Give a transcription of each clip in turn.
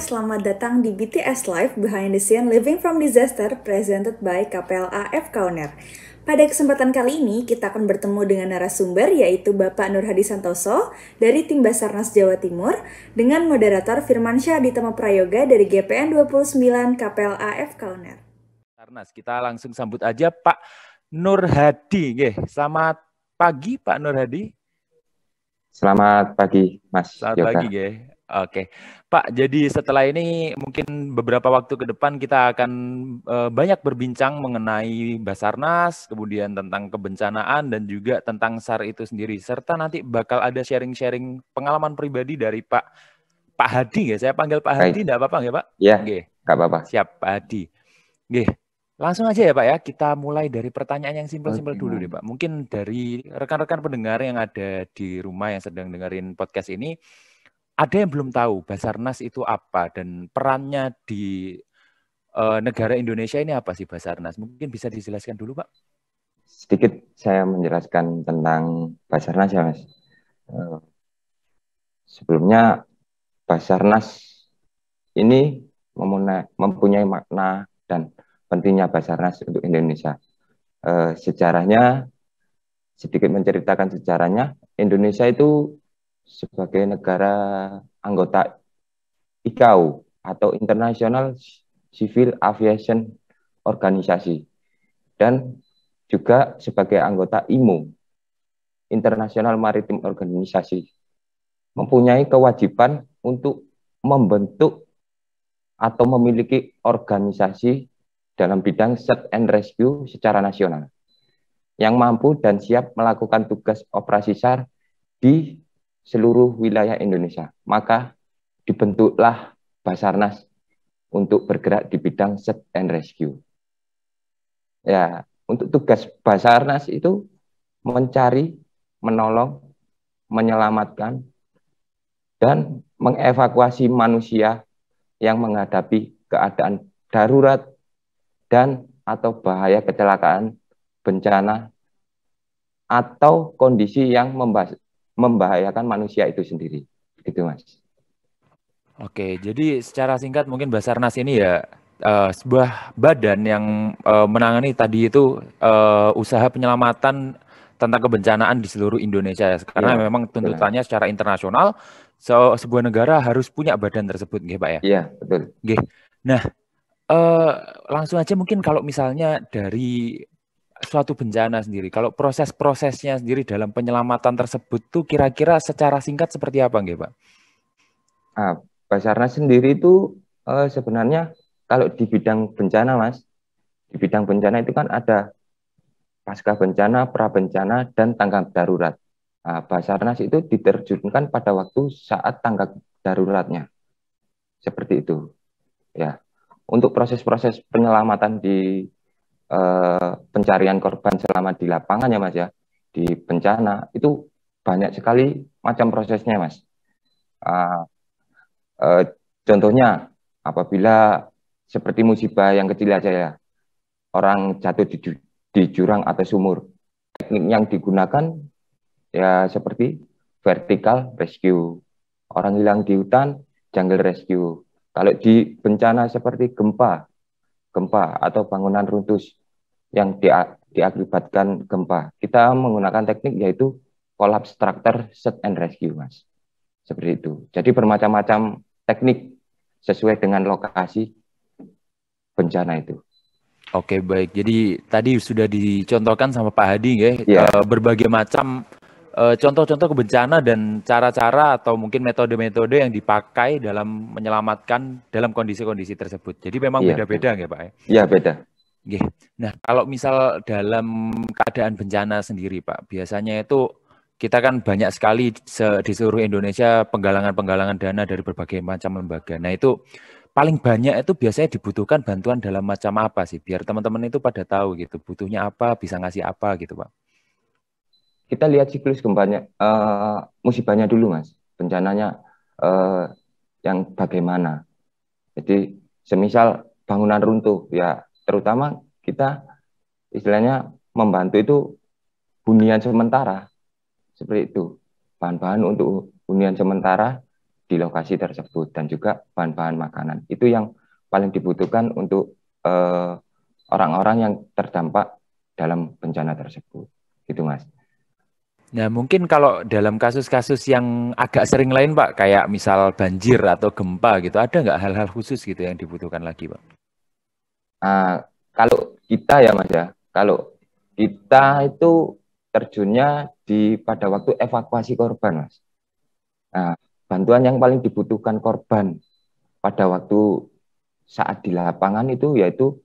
selamat datang di BTS Live Behind the Scene Living from Disaster presented by KPLA F. Kauner. Pada kesempatan kali ini, kita akan bertemu dengan narasumber yaitu Bapak Nur Hadi Santoso dari Tim Basarnas Jawa Timur dengan moderator Firmansyah Aditama Prayoga dari GPN 29 KPLA F. Kauner. Basarnas, kita langsung sambut aja Pak Nur Hadi. Selamat pagi Pak Nur Hadi. Selamat pagi Mas Selamat Yoga. pagi ya. Oke, Pak. Jadi setelah ini mungkin beberapa waktu ke depan kita akan eh, banyak berbincang mengenai Basarnas, kemudian tentang kebencanaan dan juga tentang SAR itu sendiri. Serta nanti bakal ada sharing-sharing pengalaman pribadi dari Pak Pak Hadi ya. Saya panggil Pak Hadi, tidak apa-apa ya Pak? Iya. Nggak apa-apa. Siap Pak Hadi. Gih. Langsung aja ya Pak ya, kita mulai dari pertanyaan yang simpel-simpel dulu deh Pak. Mungkin dari rekan-rekan pendengar yang ada di rumah yang sedang dengerin podcast ini, ada yang belum tahu Basarnas itu apa dan perannya di uh, negara Indonesia ini apa sih Basarnas? Mungkin bisa dijelaskan dulu, Pak. Sedikit saya menjelaskan tentang Basarnas ya, Mas. Eh, sebelumnya Basarnas ini mempunyai makna dan pentingnya Basarnas untuk Indonesia. Eh, sejarahnya sedikit menceritakan sejarahnya, Indonesia itu sebagai negara anggota ICAO atau International Civil Aviation Organization dan juga sebagai anggota IMO International Maritime Organization, mempunyai kewajiban untuk membentuk atau memiliki organisasi dalam bidang search and rescue secara nasional yang mampu dan siap melakukan tugas operasi SAR di seluruh wilayah Indonesia. Maka dibentuklah Basarnas untuk bergerak di bidang search and rescue. Ya, untuk tugas Basarnas itu mencari, menolong, menyelamatkan, dan mengevakuasi manusia yang menghadapi keadaan darurat dan atau bahaya kecelakaan, bencana, atau kondisi yang membahayakan manusia itu sendiri. Gitu, Mas. Oke, jadi secara singkat mungkin Basarnas ini ya uh, sebuah badan yang uh, menangani tadi itu uh, usaha penyelamatan tentang kebencanaan di seluruh Indonesia ya. karena ya, memang tuntutannya benar. secara internasional so, sebuah negara harus punya badan tersebut, gitu, Pak ya? Iya, betul. Nggih. Nah, uh, langsung aja mungkin kalau misalnya dari suatu bencana sendiri. Kalau proses-prosesnya sendiri dalam penyelamatan tersebut tuh kira-kira secara singkat seperti apa, nggih, Pak? Ah, Basarnas sendiri itu eh, sebenarnya kalau di bidang bencana, Mas, di bidang bencana itu kan ada pasca bencana, pra bencana, dan tanggap darurat. Nah, Basarnas itu diterjunkan pada waktu saat tanggap daruratnya, seperti itu. Ya, untuk proses-proses penyelamatan di Eh, pencarian korban selama di lapangan ya Mas ya, di bencana itu banyak sekali macam prosesnya Mas. Uh, uh, contohnya apabila seperti musibah yang kecil aja ya, orang jatuh di, di jurang atau sumur, teknik yang digunakan ya seperti vertikal rescue, orang hilang di hutan, jungle rescue. Kalau di bencana seperti gempa, gempa atau bangunan runtuh, yang dia, diakibatkan gempa. Kita menggunakan teknik yaitu collapse structure set and rescue, Mas. Seperti itu. Jadi bermacam-macam teknik sesuai dengan lokasi bencana itu. Oke baik, jadi tadi sudah dicontohkan sama Pak Hadi ya yeah. Iya. berbagai macam eh, contoh-contoh kebencana dan cara-cara atau mungkin metode-metode yang dipakai dalam menyelamatkan dalam kondisi-kondisi tersebut. Jadi memang iya. beda-beda yeah. ya Pak ya? Iya beda. Oke. Nah, kalau misal dalam keadaan bencana sendiri, Pak, biasanya itu kita kan banyak sekali di seluruh Indonesia penggalangan-penggalangan dana dari berbagai macam lembaga. Nah, itu paling banyak itu biasanya dibutuhkan bantuan dalam macam apa sih? Biar teman-teman itu pada tahu gitu, butuhnya apa, bisa ngasih apa gitu, Pak. Kita lihat siklus gempanya, uh, musibahnya dulu, Mas. Bencananya uh, yang bagaimana. Jadi, semisal bangunan runtuh, ya terutama kita istilahnya membantu itu hunian sementara seperti itu bahan-bahan untuk hunian sementara di lokasi tersebut dan juga bahan-bahan makanan itu yang paling dibutuhkan untuk orang eh, orang-orang yang terdampak dalam bencana tersebut gitu mas. Nah mungkin kalau dalam kasus-kasus yang agak sering lain pak kayak misal banjir atau gempa gitu ada nggak hal-hal khusus gitu yang dibutuhkan lagi pak? Nah, kalau kita ya Mas ya, kalau kita itu terjunnya di pada waktu evakuasi korban Mas. Nah, bantuan yang paling dibutuhkan korban pada waktu saat di lapangan itu yaitu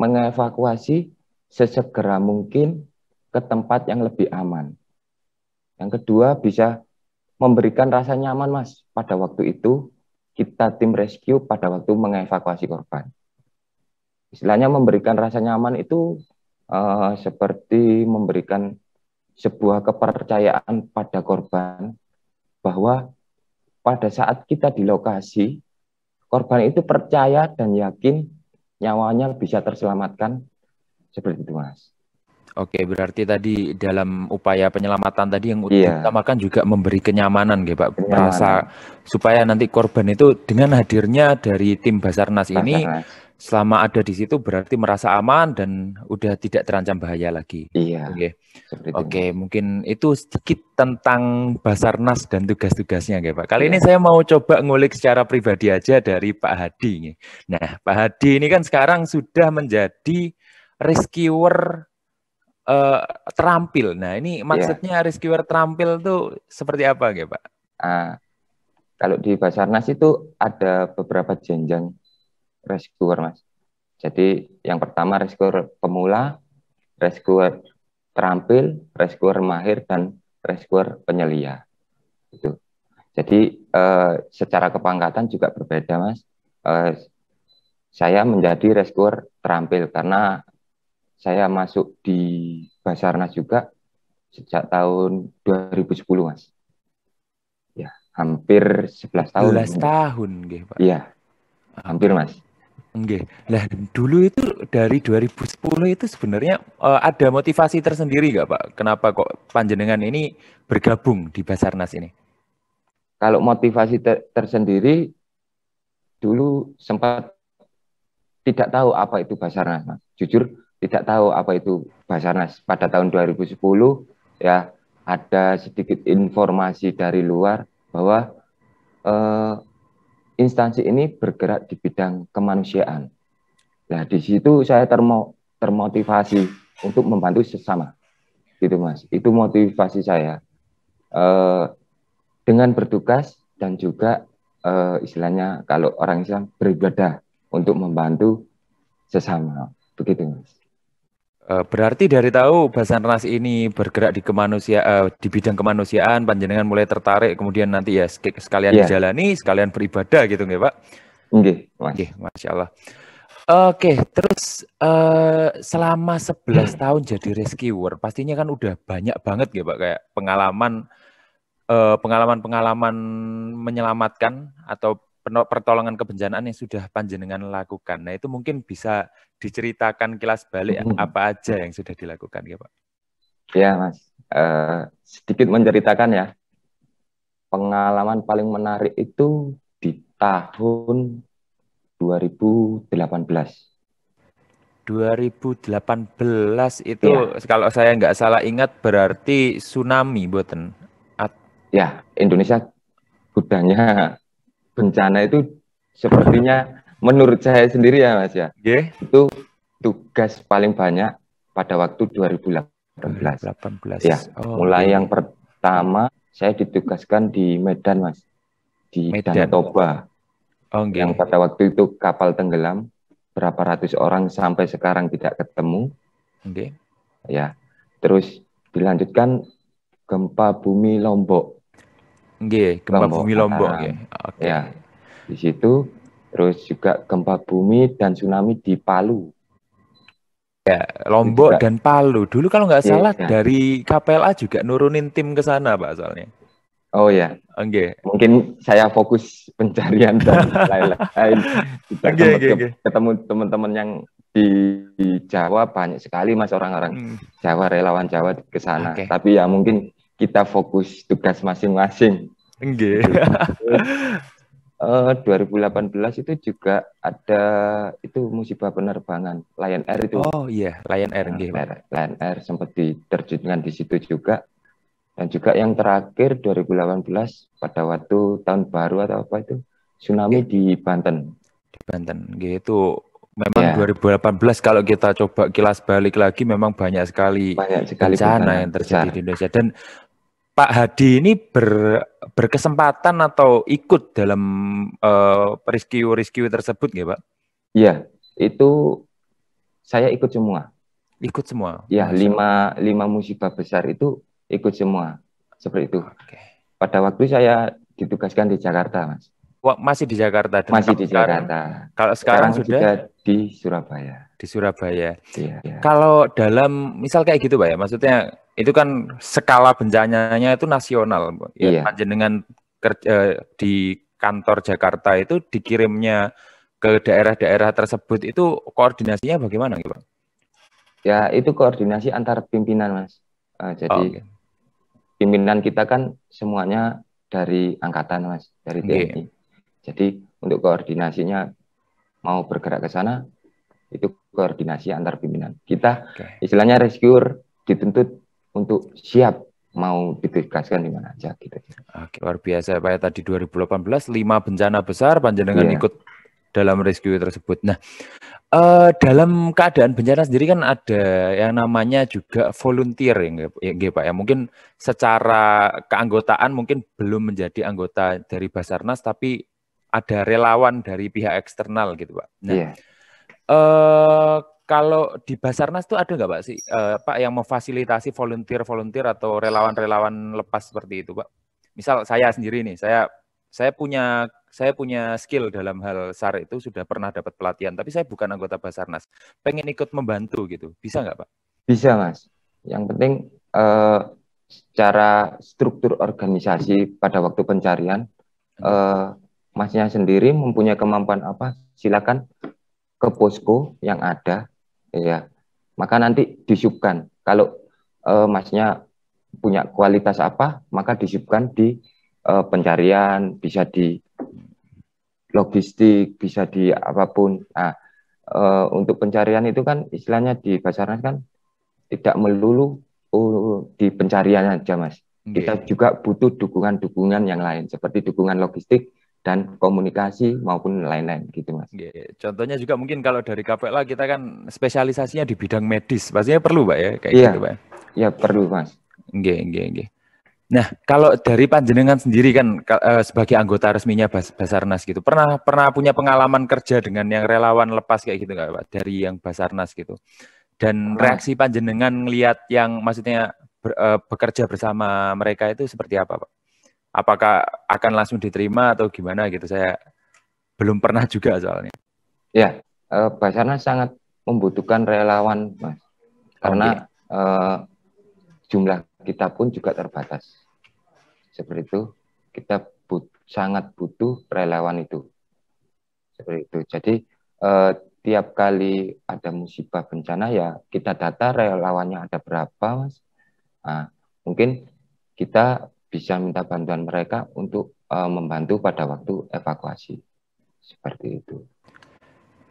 mengevakuasi sesegera mungkin ke tempat yang lebih aman. Yang kedua bisa memberikan rasa nyaman Mas pada waktu itu kita tim rescue pada waktu mengevakuasi korban istilahnya memberikan rasa nyaman itu uh, seperti memberikan sebuah kepercayaan pada korban bahwa pada saat kita di lokasi korban itu percaya dan yakin nyawanya bisa terselamatkan seperti itu mas. Oke, berarti tadi dalam upaya penyelamatan tadi yang yeah. utamakan juga memberi kenyamanan, gitu Pak. Kenyamanan. Rasa supaya nanti korban itu dengan hadirnya dari tim Basarnas, Basarnas. ini selama ada di situ berarti merasa aman dan udah tidak terancam bahaya lagi. Iya. Oke. Okay. okay, mungkin itu sedikit tentang Basarnas dan tugas-tugasnya, ya Pak. Kali iya. ini saya mau coba ngulik secara pribadi aja dari Pak Hadi. Nah, Pak Hadi ini kan sekarang sudah menjadi rescuer uh, terampil. Nah, ini iya. maksudnya rescuer terampil tuh seperti apa, ya Pak? Uh, kalau di Basarnas itu ada beberapa jenjang rescuer mas. Jadi yang pertama rescuer pemula, rescuer terampil, rescuer mahir dan rescuer penyelia. Itu. Jadi eh, secara kepangkatan juga berbeda mas. Eh, saya menjadi rescuer terampil karena saya masuk di Basarnas juga sejak tahun 2010 mas. Ya hampir 11 tahun. 11 tahun, gitu Pak. Iya, hampir mas. Oke, lah dulu itu dari 2010 itu sebenarnya uh, ada motivasi tersendiri nggak Pak? Kenapa kok panjenengan ini bergabung di Basarnas ini? Kalau motivasi ter tersendiri, dulu sempat tidak tahu apa itu Basarnas, Mas. Jujur tidak tahu apa itu Basarnas. Pada tahun 2010 ya ada sedikit informasi dari luar bahwa eh, instansi ini bergerak di bidang kemanusiaan. Nah, di situ saya termo, termotivasi untuk membantu sesama. Gitu, Mas. Itu motivasi saya. Eh, dengan bertugas dan juga eh, istilahnya kalau orang Islam beribadah untuk membantu sesama. Begitu, Mas. Eh, berarti dari tahu bahasa Basarnas ini bergerak di kemanusia uh, di bidang kemanusiaan, panjenengan mulai tertarik kemudian nanti ya sekalian yeah. dijalani, sekalian beribadah gitu nggih, Pak? Oke, Mas. Nggih, Masya Allah. Oke, okay, terus uh, selama 11 tahun jadi rescuer, pastinya kan udah banyak banget ya Pak kayak pengalaman pengalaman uh, pengalaman -pengalaman menyelamatkan atau pertolongan kebencanaan yang sudah panjenengan lakukan. Nah, itu mungkin bisa diceritakan kilas balik hmm. apa aja yang sudah dilakukan ya, Pak. Ya, Mas. Uh, sedikit menceritakan ya. Pengalaman paling menarik itu di tahun 2018. 2018 itu ya. kalau saya nggak salah ingat berarti tsunami buatan. At ya, Indonesia gudangnya bencana itu sepertinya menurut saya sendiri ya Mas ya. Yeah. Itu tugas paling banyak pada waktu 2018. 2018. Ya, oh, mulai yeah. yang pertama saya ditugaskan di Medan Mas. Di Medan. Danau Toba. Oh, okay. Yang pada waktu itu kapal tenggelam berapa ratus orang sampai sekarang tidak ketemu. Okay. Ya. Terus dilanjutkan gempa bumi Lombok Nggih, gempa Lombok, bumi Lombok ah, nggih. Oke. Ya. Di situ terus juga gempa bumi dan tsunami di Palu. Ya, Lombok juga. dan Palu. Dulu kalau nggak iya, salah ya. dari KPLA juga nurunin tim ke sana, Pak, soalnya. Oh ya. Oke. Okay. Mungkin saya fokus pencarian dan lain-lain. Kita okay, ketemu, okay, okay. ketemu teman-teman yang di, di Jawa banyak sekali Mas orang-orang hmm. Jawa relawan Jawa ke sana. Okay. Tapi ya mungkin kita fokus tugas masing-masing. Enggak. Uh, eh, 2018 itu juga ada itu musibah penerbangan Lion Air itu. Oh iya, yeah. Lion Air. Lion Air, Lion Air sempat diterjunkan di situ juga. Dan juga yang terakhir 2018 pada waktu tahun baru atau apa itu tsunami yeah. di Banten. Di Banten, gitu. Memang yeah. Iya. 2018 kalau kita coba kilas balik lagi memang banyak sekali banyak sekali bencana, yang terjadi besar. di Indonesia dan Pak Hadi ini ber, berkesempatan atau ikut dalam uh, eh, peristiwa tersebut ya Pak? Iya, itu saya ikut semua. Ikut semua? Iya, lima, lima musibah besar itu ikut semua, seperti itu. Okay. Pada waktu saya ditugaskan di Jakarta, Mas masih di Jakarta. Dan masih di sekarang, Jakarta. Kalau sekarang, sekarang sudah di Surabaya. Di Surabaya. Iya, iya. Kalau dalam misal kayak gitu, Pak ya, maksudnya itu kan skala bencananya itu nasional, Iya. Ya, iya. Panjenengan kerja eh, di kantor Jakarta itu dikirimnya ke daerah-daerah tersebut itu koordinasinya bagaimana, gitu, Pak? Ya, itu koordinasi antar pimpinan, Mas. Uh, jadi oh, okay. pimpinan kita kan semuanya dari angkatan, Mas, dari TNI. Okay jadi untuk koordinasinya mau bergerak ke sana itu koordinasi antar pimpinan. Kita okay. istilahnya rescuer dituntut untuk siap mau ditugaskan di mana aja gitu. Oke, luar biasa Pak. ya Tadi 2018 5 bencana besar panjenengan yeah. ikut dalam rescue tersebut. Nah, uh, dalam keadaan bencana sendiri kan ada yang namanya juga volunteer ya, ya Pak ya. Mungkin secara keanggotaan mungkin belum menjadi anggota dari Basarnas tapi ada relawan dari pihak eksternal gitu pak. Nah, yeah. Iya. uh, kalau di Basarnas itu ada nggak pak sih uh, pak yang memfasilitasi volunteer-volunteer atau relawan-relawan lepas seperti itu pak? Misal saya sendiri nih, saya saya punya saya punya skill dalam hal SAR itu sudah pernah dapat pelatihan, tapi saya bukan anggota Basarnas. Pengen ikut membantu gitu, bisa nggak pak? Bisa mas. Yang penting uh, secara struktur organisasi pada waktu pencarian hmm. eh, masnya sendiri mempunyai kemampuan apa silakan ke posko yang ada ya maka nanti disubkan kalau e, masnya punya kualitas apa maka disubkan di e, pencarian bisa di logistik bisa di apapun nah e, untuk pencarian itu kan istilahnya di basarnas kan tidak melulu uh, di pencarian aja mas kita juga butuh dukungan-dukungan yang lain seperti dukungan logistik dan komunikasi maupun lain-lain gitu mas. Contohnya juga mungkin kalau dari KPLA kita kan spesialisasinya di bidang medis, pastinya perlu pak ya kayak iya, gitu pak. Ya? Iya perlu mas. Oke oke oke. Nah kalau dari panjenengan sendiri kan eh, sebagai anggota resminya Bas Basarnas gitu, pernah pernah punya pengalaman kerja dengan yang relawan lepas kayak gitu nggak pak dari yang Basarnas gitu? Dan nah. reaksi panjenengan melihat yang maksudnya ber, eh, bekerja bersama mereka itu seperti apa pak? apakah akan langsung diterima atau gimana gitu saya belum pernah juga soalnya ya eh, basarnas sangat membutuhkan relawan mas karena okay. eh, jumlah kita pun juga terbatas seperti itu kita but, sangat butuh relawan itu seperti itu jadi eh, tiap kali ada musibah bencana ya kita data relawannya ada berapa mas nah, mungkin kita bisa minta bantuan mereka untuk uh, membantu pada waktu evakuasi seperti itu.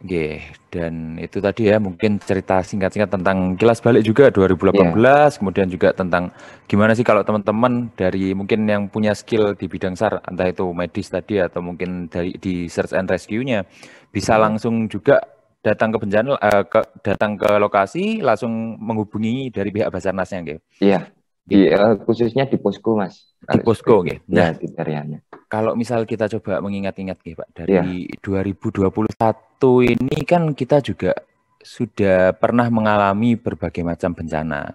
Oke, dan itu tadi ya mungkin cerita singkat-singkat tentang kilas balik juga 2018, yeah. kemudian juga tentang gimana sih kalau teman-teman dari mungkin yang punya skill di bidang SAR, entah itu medis tadi atau mungkin dari di search and rescue-nya, bisa yeah. langsung juga datang ke bencana, uh, ke, datang ke lokasi, langsung menghubungi dari pihak Basarnasnya, gitu. Iya. Yeah. Di, uh, khususnya di posko mas. Di posko, gitu. Ya, Nah, ya, kalau misal kita coba mengingat-ingat nih Pak, dari ya. 2021 ini kan kita juga sudah pernah mengalami berbagai macam bencana.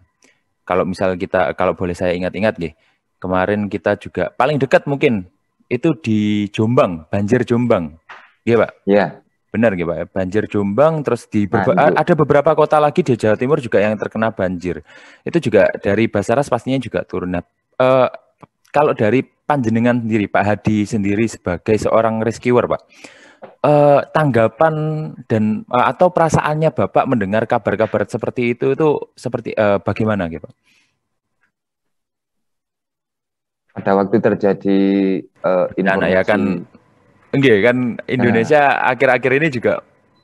Kalau misal kita, kalau boleh saya ingat-ingat nih, kemarin kita juga paling dekat mungkin itu di Jombang, banjir Jombang, iya Pak? Iya. Benar gitu Pak, ya. banjir Jombang terus di berba ada beberapa kota lagi di Jawa Timur juga yang terkena banjir. Itu juga dari Basaras pastinya juga turun. Nah, uh, kalau dari panjenengan sendiri Pak Hadi sendiri sebagai seorang rescuer Pak, uh, tanggapan dan uh, atau perasaannya Bapak mendengar kabar-kabar seperti itu itu seperti uh, bagaimana gitu? Pada waktu terjadi uh, informasi ya kan Enggak kan Indonesia akhir akhir-akhir ini juga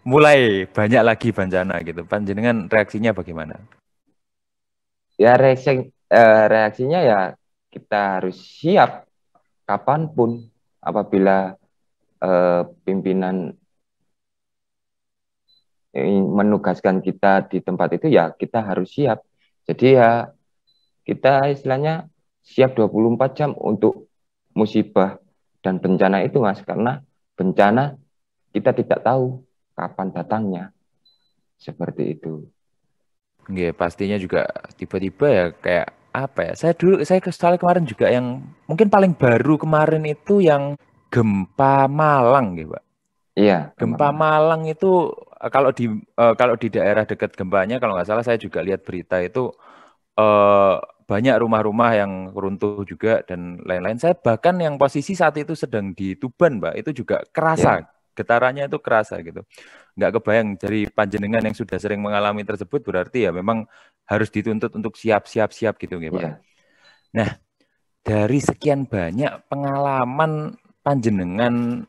mulai banyak lagi bencana gitu. Panjenengan reaksinya bagaimana? Ya reaksi eh, reaksinya ya kita harus siap kapanpun apabila eh, pimpinan menugaskan kita di tempat itu ya kita harus siap. Jadi ya kita istilahnya siap 24 jam untuk musibah dan bencana itu mas karena bencana kita tidak tahu kapan datangnya seperti itu. Oke pastinya juga tiba-tiba ya kayak apa ya? Saya dulu saya kesal kemarin juga yang mungkin paling baru kemarin itu yang gempa Malang gitu pak. Iya. Gempa Malang itu eh, kalau di eh, kalau di daerah dekat gempanya kalau nggak salah saya juga lihat berita itu eh, banyak rumah-rumah yang runtuh juga dan lain-lain. Saya bahkan yang posisi saat itu sedang di Tuban, Mbak, itu juga kerasa. yeah. Getarannya itu kerasa gitu. Nggak kebayang dari panjenengan yang sudah sering mengalami tersebut berarti ya memang harus dituntut untuk siap-siap-siap gitu, gitu, Pak. Iya. Nah, dari sekian banyak pengalaman panjenengan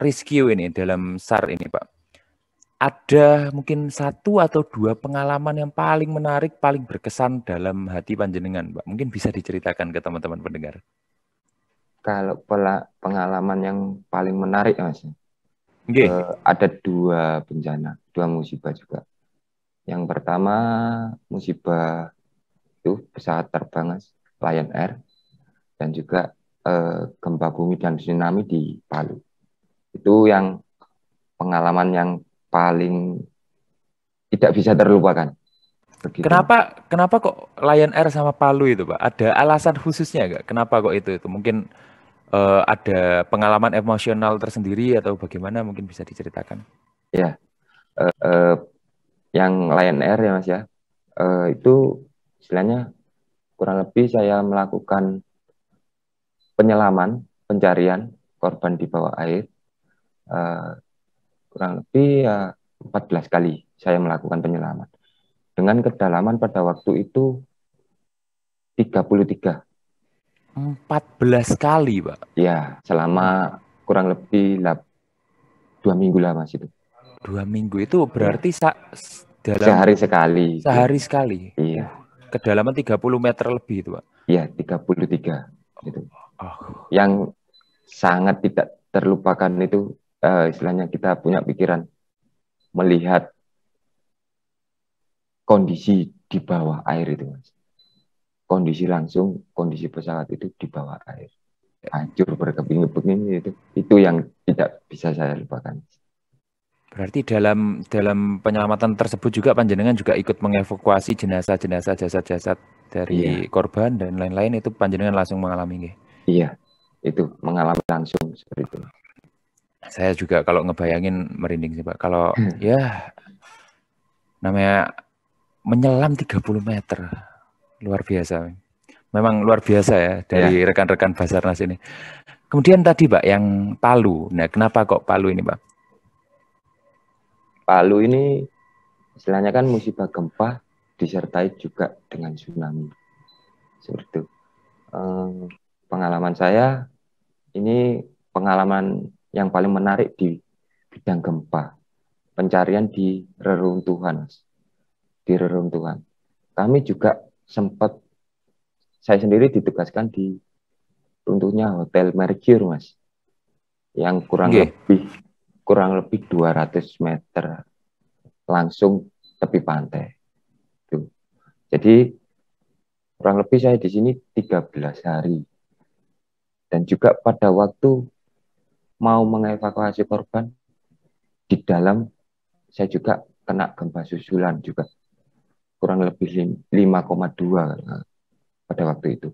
rescue ini dalam SAR ini, Pak ada mungkin satu atau dua pengalaman yang paling menarik, paling berkesan dalam hati panjenengan, Mbak. Mungkin bisa diceritakan ke teman-teman pendengar. Kalau pengalaman yang paling menarik, Mas. Okay. Uh, eh, ada dua bencana, dua musibah juga. Yang pertama musibah itu pesawat terbang Lion Air dan juga eh, gempa bumi dan tsunami di Palu. Itu yang pengalaman yang paling tidak bisa terlupakan. Begitu. Kenapa kenapa kok Lion Air sama Palu itu, Pak? Ada alasan khususnya nggak? Kenapa kok itu itu? Mungkin uh, ada pengalaman emosional tersendiri atau bagaimana? Mungkin bisa diceritakan. Ya, uh, uh, yang Lion Air ya Mas ya, uh, itu istilahnya kurang lebih saya melakukan penyelaman, pencarian korban di bawah air. Uh, kurang lebih ya 14 kali saya melakukan penyelaman dengan kedalaman pada waktu itu 33 14 kali Pak ya selama kurang lebih lab, dua minggu lah Mas itu dua minggu itu berarti sa dalam sehari sekali sehari sekali iya kedalaman 30 meter lebih itu Pak iya 33 itu oh. yang sangat tidak terlupakan itu uh, istilahnya kita punya pikiran melihat kondisi di bawah air itu mas kondisi langsung kondisi pesawat itu di bawah air hancur berkeping-keping itu itu yang tidak bisa saya lupakan berarti dalam dalam penyelamatan tersebut juga panjenengan juga ikut mengevakuasi jenazah-jenazah jasad-jasad dari iya. korban dan lain-lain itu panjenengan langsung mengalami gak? iya itu mengalami langsung seperti itu saya juga kalau ngebayangin merinding sih pak kalau hmm. ya namanya menyelam 30 meter luar biasa memang luar biasa ya dari rekan ya. rekan-rekan Basarnas ini kemudian tadi pak yang Palu nah kenapa kok Palu ini pak Palu ini istilahnya kan musibah gempa disertai juga dengan tsunami seperti itu eh, pengalaman saya ini pengalaman yang paling menarik di bidang gempa. Pencarian di reruntuhan. Di reruntuhan. Kami juga sempat, saya sendiri ditugaskan di runtuhnya Hotel Mercure, Mas. Yang kurang okay. lebih kurang lebih 200 meter langsung tepi pantai. Tuh. Jadi kurang lebih saya di sini 13 hari. Dan juga pada waktu mau mengevakuasi korban di dalam saya juga kena gempa susulan juga kurang lebih 5,2 eh, pada waktu itu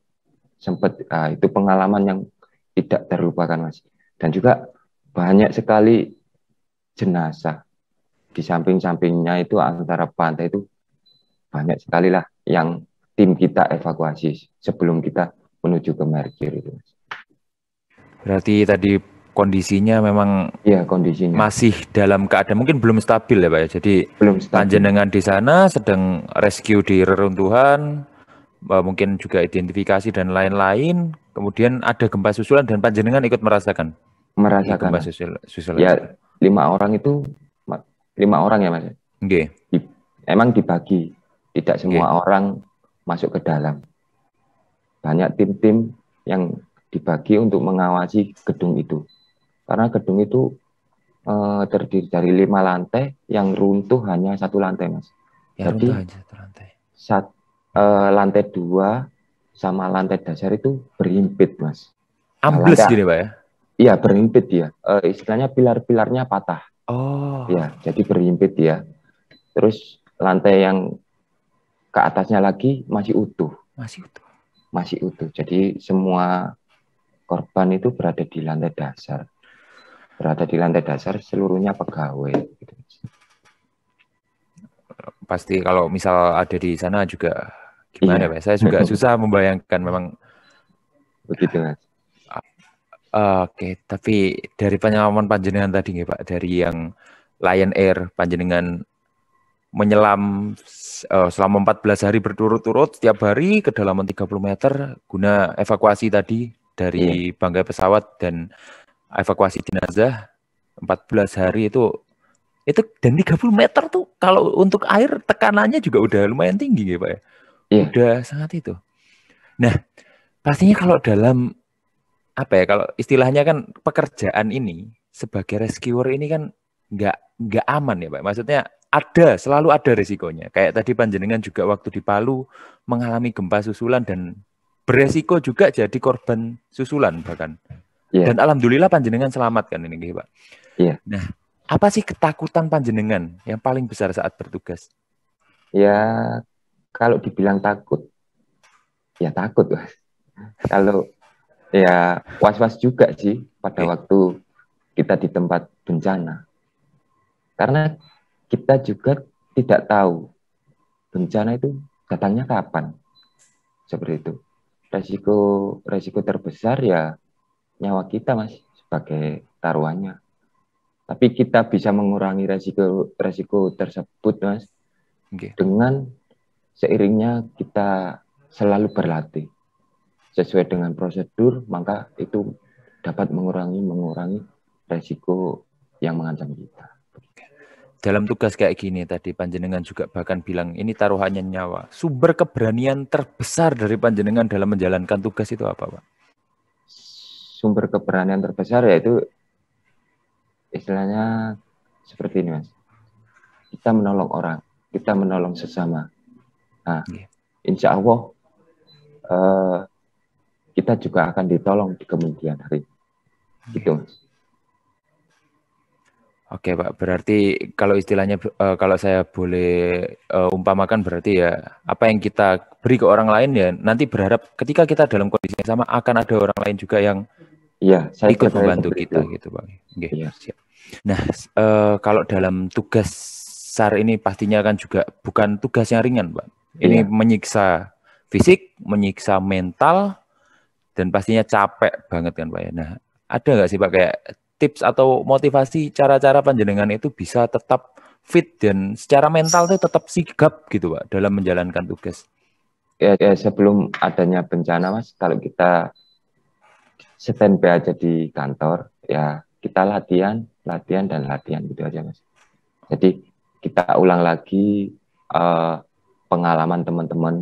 sempat uh, ah, itu pengalaman yang tidak terlupakan mas dan juga banyak sekali jenazah di samping-sampingnya itu antara pantai itu banyak sekali lah yang tim kita evakuasi sebelum kita menuju ke Merkir itu Berarti tadi kondisinya memang ya kondisinya masih dalam keadaan mungkin belum stabil ya Pak ya. Jadi belum panjenengan di sana sedang rescue di reruntuhan eh, mungkin juga identifikasi dan lain-lain. Kemudian ada gempa susulan dan panjenengan ikut merasakan. Merasakan. Iya, gempa susul, susulan. Ya, lima orang itu lima orang ya Mas. Oke. Di, emang dibagi. Tidak semua okay. orang masuk ke dalam. Banyak tim-tim yang dibagi untuk mengawasi gedung itu karena gedung itu uh, terdiri dari lima lantai yang runtuh hanya satu lantai mas ya, jadi aja satu lantai sat, uh, lantai dua sama lantai dasar itu berhimpit mas ambles nah, gini gitu ya, pak ya iya berhimpit ya uh, istilahnya pilar-pilarnya patah oh ya jadi berhimpit ya terus lantai yang ke atasnya lagi masih utuh masih utuh masih utuh jadi semua korban itu berada di lantai dasar berada di lantai dasar seluruhnya pegawai. Gitu. Pasti kalau misal ada di sana juga gimana iya. Pak? Saya juga susah membayangkan memang. Begitu Mas. Uh, Oke, okay. tapi dari pengalaman panjenengan tadi nih Pak, dari yang Lion Air panjenengan menyelam uh, selama 14 hari berturut-turut setiap hari kedalaman 30 meter guna evakuasi tadi dari iya. bangkai pesawat dan evakuasi jenazah 14 hari itu itu dan 30 meter tuh kalau untuk air tekanannya juga udah lumayan tinggi ya Pak ya. Yeah. Udah sangat itu. Nah, pastinya kalau dalam apa ya kalau istilahnya kan pekerjaan ini sebagai rescuer ini kan nggak nggak aman ya Pak. Maksudnya ada selalu ada resikonya. Kayak tadi panjenengan juga waktu di Palu mengalami gempa susulan dan beresiko juga jadi korban susulan bahkan. Yeah. Dan alhamdulillah panjenengan selamat kan ini Pak. Yeah. Nah, apa sih ketakutan panjenengan yang paling besar saat bertugas? Ya, kalau dibilang takut, ya takut, Mas. kalau ya was-was juga sih pada okay. Iya. waktu kita di tempat bencana. Karena kita juga tidak tahu bencana itu datangnya kapan. Seperti itu. Resiko resiko terbesar ya nyawa kita mas sebagai taruhannya tapi kita bisa mengurangi resiko resiko tersebut mas okay. dengan seiringnya kita selalu berlatih sesuai dengan prosedur maka itu dapat mengurangi mengurangi resiko yang mengancam kita dalam tugas kayak gini tadi panjenengan juga bahkan bilang ini taruhannya nyawa. Sumber keberanian terbesar dari panjenengan dalam menjalankan tugas itu apa, Pak? sumber keberanian terbesar yaitu istilahnya seperti ini mas kita menolong orang kita menolong sesama nah iya. insya Allah uh, kita juga akan ditolong di kemudian hari gitu hmm. mas Oke Pak, berarti kalau istilahnya uh, kalau saya boleh uh, umpamakan berarti ya apa yang kita beri ke orang lain ya nanti berharap ketika kita dalam kondisi yang sama akan ada orang lain juga yang Iya, saya ikut membantu kita gitu, Bang. Ya. Oke, okay, iya. siap. Nah, e, kalau dalam tugas SAR ini pastinya kan juga bukan tugas yang ringan, Bang. Ini ya. menyiksa fisik, menyiksa mental dan pastinya capek banget kan, Pak ya. Nah, ada nggak sih Pak kayak tips atau motivasi cara-cara panjenengan itu bisa tetap fit dan secara mental tuh tetap sigap gitu, Pak, dalam menjalankan tugas? Ya, ya sebelum adanya bencana, Mas, kalau kita by aja di kantor ya kita latihan latihan dan latihan gitu aja mas jadi kita ulang lagi uh, pengalaman teman-teman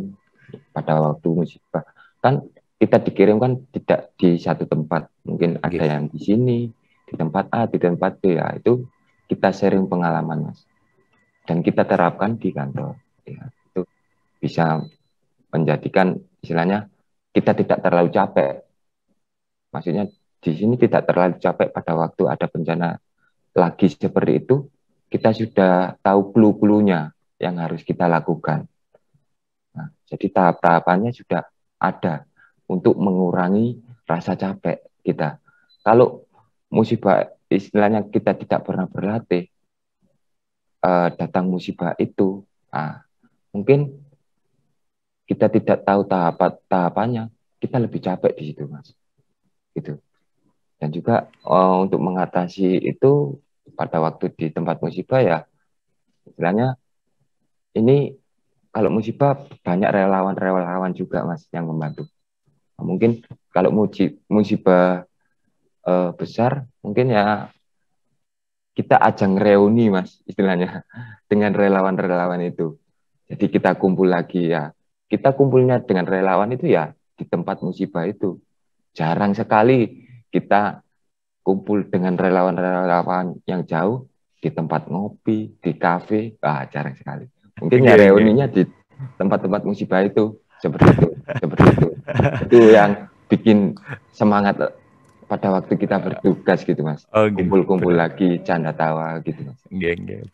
pada waktu musibah kan kita dikirim kan tidak di satu tempat mungkin ada iya. yang di sini di tempat A di tempat B ya itu kita sharing pengalaman mas dan kita terapkan di kantor ya itu bisa menjadikan istilahnya kita tidak terlalu capek Maksudnya di sini tidak terlalu capek pada waktu ada bencana lagi seperti itu, kita sudah tahu clue-cluenya yang harus kita lakukan. Nah, jadi tahap-tahapannya sudah ada untuk mengurangi rasa capek kita. Kalau musibah istilahnya kita tidak pernah berlatih, eh, datang musibah itu, ah, mungkin kita tidak tahu tahap tahapannya, kita lebih capek di situ, mas gitu. Dan juga uh, untuk mengatasi itu pada waktu di tempat musibah ya istilahnya ini kalau musibah banyak relawan-relawan juga mas yang membantu. Mungkin kalau musibah uh, besar mungkin ya kita ajang reuni mas istilahnya dengan relawan-relawan itu. Jadi kita kumpul lagi ya. Kita kumpulnya dengan relawan itu ya di tempat musibah itu. Jarang sekali kita kumpul dengan relawan-relawan yang jauh di tempat ngopi, di kafe, ah jarang sekali. Mungkin ya reuninya di tempat-tempat musibah itu seperti itu, seperti itu. Itu yang bikin semangat pada waktu kita bertugas gitu mas oh, gitu. kumpul-kumpul lagi canda tawa gitu mas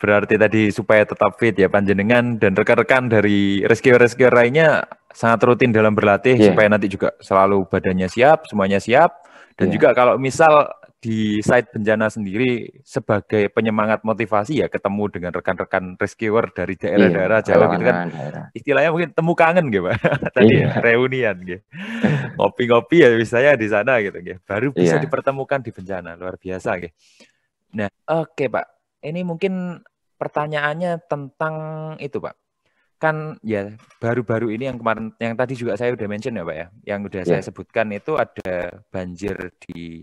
berarti tadi supaya tetap fit ya panjenengan dan rekan-rekan dari rescue rescue lainnya sangat rutin dalam berlatih yeah. supaya nanti juga selalu badannya siap, semuanya siap. Dan yeah. juga kalau misal di site bencana sendiri sebagai penyemangat motivasi ya ketemu dengan rekan-rekan rescuer dari daerah-daerah yeah. Jawa gitu kan. Daerah. Istilahnya mungkin temu kangen gitu Pak. Tadi yeah. reunian gitu. Ngopi-ngopi ya misalnya di sana gitu gitu. Baru bisa yeah. dipertemukan di bencana luar biasa gitu. Nah, oke okay, Pak. Ini mungkin pertanyaannya tentang itu Pak kan ya baru-baru ini yang kemarin yang tadi juga saya udah mention ya Pak ya yang udah yeah. saya sebutkan itu ada banjir di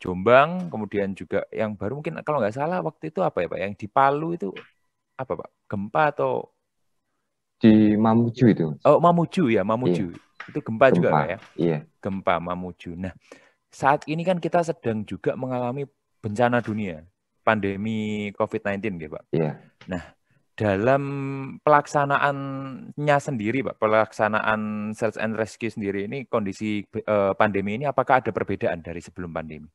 Jombang kemudian juga yang baru mungkin kalau nggak salah waktu itu apa ya Pak yang di Palu itu apa Pak gempa atau di Mamuju itu Oh Mamuju ya Mamuju yeah. itu gempa, gempa juga Pak ya yeah. gempa Mamuju nah saat ini kan kita sedang juga mengalami bencana dunia pandemi COVID-19 gitu Pak yeah. nah dalam pelaksanaannya sendiri, Pak, pelaksanaan search and rescue sendiri ini kondisi eh, pandemi ini apakah ada perbedaan dari sebelum pandemi?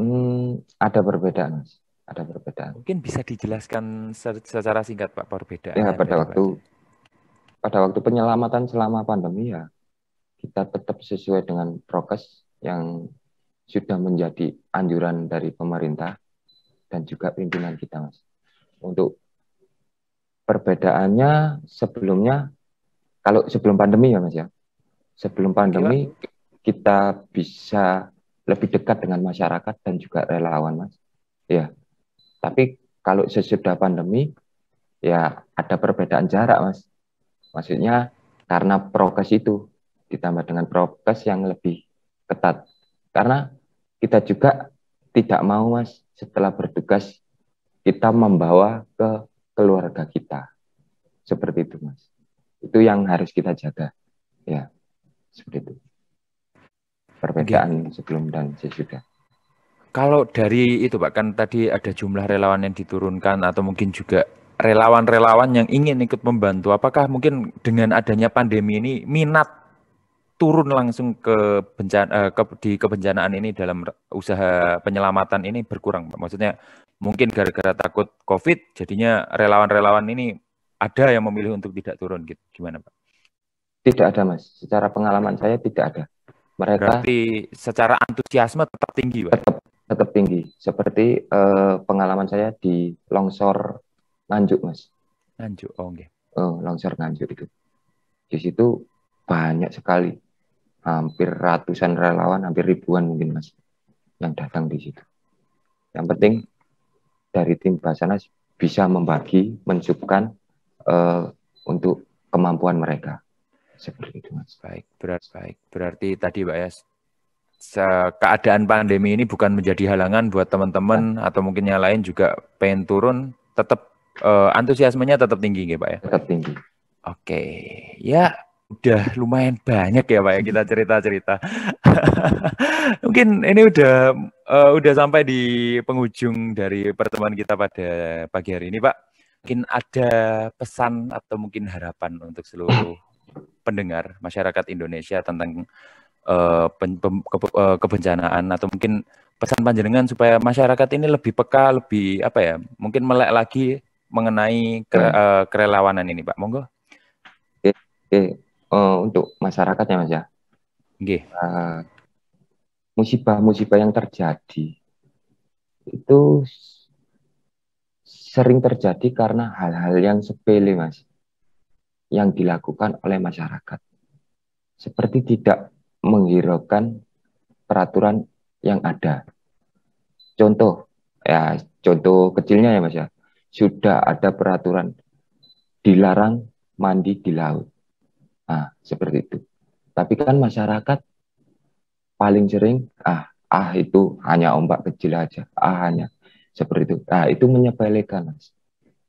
Hmm, ada perbedaan, Mas. Ada perbedaan. Mungkin bisa dijelaskan secara singkat, Pak, perbedaan. Ya, pada waktu pada. pada waktu penyelamatan selama pandemi ya kita tetap sesuai dengan prokes yang sudah menjadi anjuran dari pemerintah dan juga pimpinan kita, Mas untuk perbedaannya sebelumnya kalau sebelum pandemi ya Mas ya. Sebelum pandemi Gila. kita bisa lebih dekat dengan masyarakat dan juga relawan Mas. Ya. Tapi kalau sesudah pandemi ya ada perbedaan jarak Mas. Maksudnya karena prokes itu ditambah dengan prokes yang lebih ketat. Karena kita juga tidak mau Mas setelah bertugas kita membawa ke keluarga kita. Seperti itu, Mas. Itu yang harus kita jaga. Ya, seperti itu. Perbedaan Oke. sebelum dan sesudah. Kalau dari itu Pak, kan tadi ada jumlah relawan yang diturunkan atau mungkin juga relawan-relawan yang ingin ikut membantu, apakah mungkin dengan adanya pandemi ini minat turun langsung ke bencana eh, ke, di kebencanaan ini dalam usaha penyelamatan ini berkurang Pak? Maksudnya mungkin gara-gara takut COVID, jadinya relawan-relawan ini ada yang memilih untuk tidak turun gitu. Gimana Pak? Tidak ada Mas. Secara pengalaman saya tidak ada. Mereka Berarti secara antusiasme tetap tinggi Pak? Tetap, tetap tinggi. Seperti eh, pengalaman saya di longsor Nganjuk Mas. Nganjuk, oh enggak. Okay. Oh, longsor Nganjuk itu. Di situ banyak sekali. Hampir ratusan relawan, hampir ribuan mungkin Mas. Yang datang di situ. Yang penting dari tim Basarnas bisa membagi, mencukupkan uh, untuk kemampuan mereka. Seperti itu, Mas. Baik, berat, baik. Berarti tadi, Pak ya, keadaan pandemi ini bukan menjadi halangan buat teman-teman ya. atau mungkin yang lain juga pengen turun, tetap uh, eh, antusiasmenya tetap tinggi, nggih, Pak ya? Tetap tinggi. Oke, okay. ya udah lumayan banyak ya Pak ya kita cerita-cerita. Mungkin ini udah uh, udah sampai di penghujung dari pertemuan kita pada pagi hari ini Pak. Mungkin ada pesan atau mungkin harapan untuk seluruh pendengar masyarakat Indonesia tentang uh, pen, pem, ke, uh, eh, kebencanaan atau mungkin pesan panjenengan supaya masyarakat ini lebih peka, lebih apa ya? Mungkin melek lagi mengenai ke, uh, hmm. kerelawanan ini Pak. Monggo. Oke. Okay uh, untuk masyarakat ya Mas ya. Nah, musibah-musibah yang terjadi itu sering terjadi karena hal-hal yang sepele Mas yang dilakukan oleh masyarakat. Seperti tidak menghiraukan peraturan yang ada. Contoh ya contoh kecilnya ya Mas ya. Sudah ada peraturan dilarang mandi di laut. Nah, seperti itu. Tapi kan masyarakat paling sering, ah, ah itu hanya ombak kecil aja, ah hanya seperti itu. Nah, itu menyepelekan, Mas.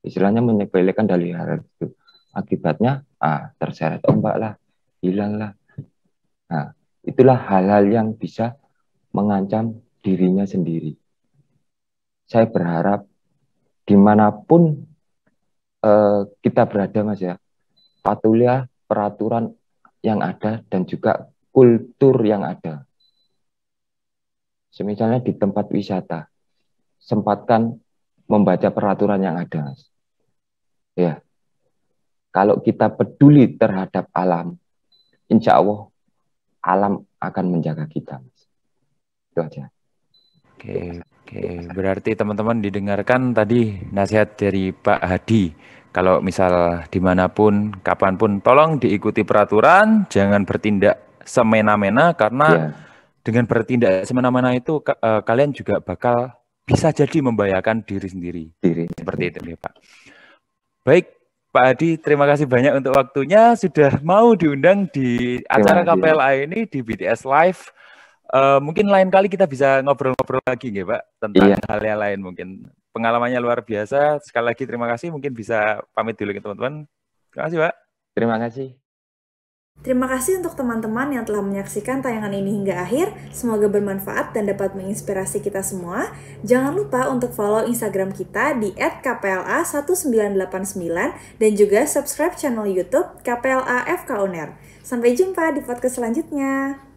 Istilahnya menyepelekan dari hal itu. Akibatnya, ah, terseret ombak lah, hilang lah. Nah, itulah hal-hal yang bisa mengancam dirinya sendiri. Saya berharap dimanapun eh, kita berada, Mas ya, patulia peraturan yang ada dan juga kultur yang ada. Semisalnya di tempat wisata, sempatkan membaca peraturan yang ada. Ya, kalau kita peduli terhadap alam, insya Allah alam akan menjaga kita. Itu aja. Oke, oke. Berarti teman-teman didengarkan tadi nasihat dari Pak Hadi kalau misal dimanapun, kapanpun, tolong diikuti peraturan, jangan bertindak semena-mena karena yeah. dengan bertindak semena-mena itu uh, kalian juga bakal bisa jadi membahayakan diri sendiri. Diri seperti itu ya Pak. Baik Pak Adi, terima kasih banyak untuk waktunya sudah mau diundang di acara KPLA ini di BTS Live. Uh, mungkin lain kali kita bisa ngobrol-ngobrol lagi nggih Pak tentang iya. hal yang lain mungkin pengalamannya luar biasa. Sekali lagi terima kasih. Mungkin bisa pamit dulu ke ya, teman-teman. Terima kasih, Pak. Terima kasih. Terima kasih untuk teman-teman yang telah menyaksikan tayangan ini hingga akhir. Semoga bermanfaat dan dapat menginspirasi kita semua. Jangan lupa untuk follow Instagram kita di @kpla1989 dan juga subscribe channel YouTube KPLA FK Uner. Sampai jumpa di podcast selanjutnya.